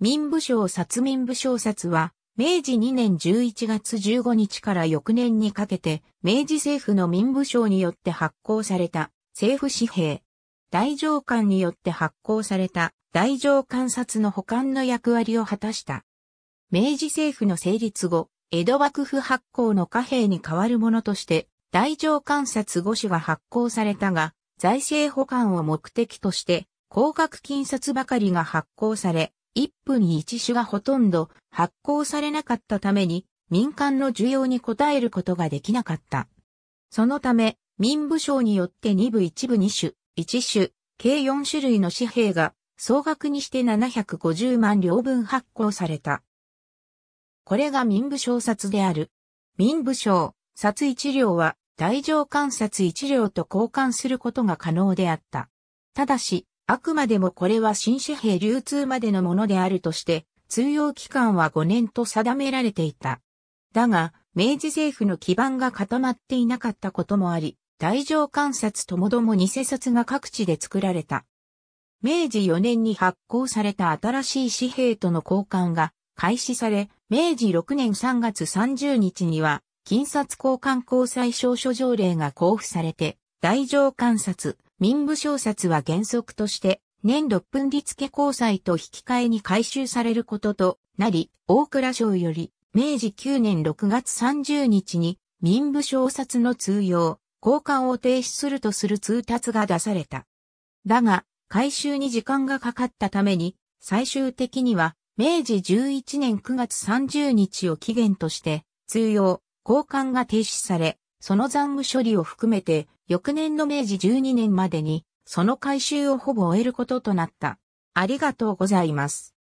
民部省殺民部省殺は、明治2年11月15日から翌年にかけて、明治政府の民部省によって発行された政府紙幣。大上官によって発行された大上官札の保管の役割を果たした。明治政府の成立後、江戸幕府発行の貨幣に代わるものとして、大上官札5種が発行されたが、財政保管を目的として、高額金札ばかりが発行され、1分1種がほとんど発行されなかったために民間の需要に応えることができなかった。そのため、民部省によって2部1部2種、1種、計4種類の紙幣が総額にして750万両分発行された。これが民部省札である。民部省、札1両は、大乗観札1両と交換することが可能であった。ただし、あくまでもこれは新紙幣流通までのものであるとして、通用期間は5年と定められていた。だが、明治政府の基盤が固まっていなかったこともあり、大乗観察ともども偽札が各地で作られた。明治4年に発行された新しい紙幣との交換が開始され、明治6年3月30日には、金札交換交際証書条例が交付されて、大乗観察、民部小札は原則として、年六分立付交際と引き換えに回収されることとなり、大蔵省より、明治9年6月30日に、民部小札の通用、交換を停止するとする通達が出された。だが、回収に時間がかかったために、最終的には、明治11年9月30日を期限として、通用、交換が停止され、その残務処理を含めて、翌年の明治12年までに、その改修をほぼ終えることとなった。ありがとうございます。